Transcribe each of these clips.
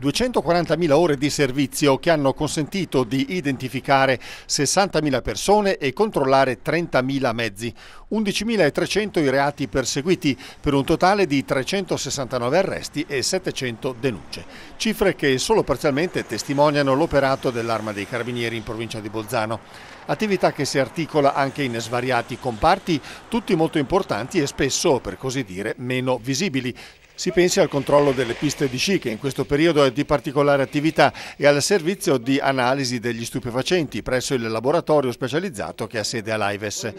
240.000 ore di servizio che hanno consentito di identificare 60.000 persone e controllare 30.000 mezzi. 11.300 i reati perseguiti per un totale di 369 arresti e 700 denunce. Cifre che solo parzialmente testimoniano l'operato dell'Arma dei Carabinieri in provincia di Bolzano. Attività che si articola anche in svariati comparti, tutti molto importanti e spesso, per così dire, meno visibili, si pensi al controllo delle piste di sci che in questo periodo è di particolare attività e al servizio di analisi degli stupefacenti presso il laboratorio specializzato che ha sede a Lives.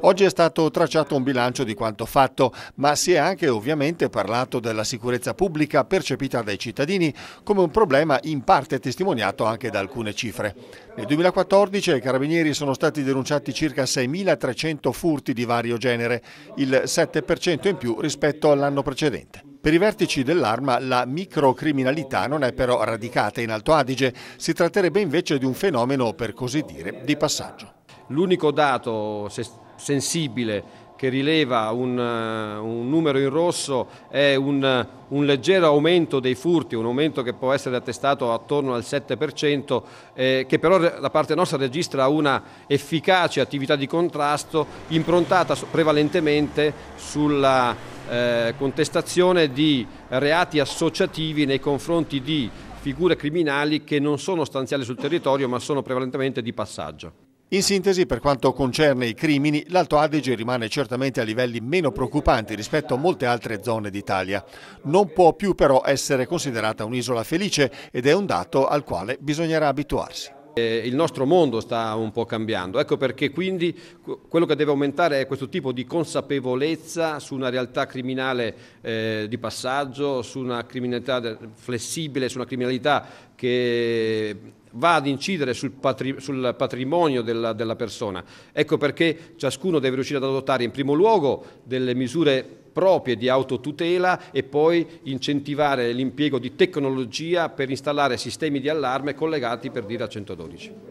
Oggi è stato tracciato un bilancio di quanto fatto, ma si è anche ovviamente parlato della sicurezza pubblica percepita dai cittadini come un problema in parte testimoniato anche da alcune cifre. Nel 2014 ai carabinieri sono stati denunciati circa 6.300 furti di vario genere, il 7% in più rispetto all'anno precedente. Per i vertici dell'arma la microcriminalità non è però radicata in Alto Adige, si tratterebbe invece di un fenomeno, per così dire, di passaggio. L'unico dato sensibile che rileva un, eh, un numero in rosso è un, un, leggero aumento dei furti, un aumento che può essere attestato attorno al 7%, eh, che però da parte nostra registra una efficace attività di contrasto improntata prevalentemente sulla eh, contestazione di reati associativi nei confronti di figure criminali che non sono stanziali sul territorio ma sono prevalentemente di passaggio. In sintesi, per quanto concerne i crimini, l'Alto Adige rimane certamente a livelli meno preoccupanti rispetto a molte altre zone d'Italia. Non può più però essere considerata un'isola felice ed è un dato al quale bisognerà abituarsi. Eh, il nostro mondo sta un po' cambiando, ecco perché quindi quello che deve aumentare è questo tipo di consapevolezza su una realtà criminale eh, di passaggio, su una criminalità flessibile, su una criminalità che va ad incidere sul, patri, sul patrimonio della, della, persona. Ecco perché ciascuno deve riuscire ad adottare in primo luogo delle misure proprie di autotutela e poi incentivare l'impiego di tecnologia per installare sistemi di allarme collegati per dire al 112.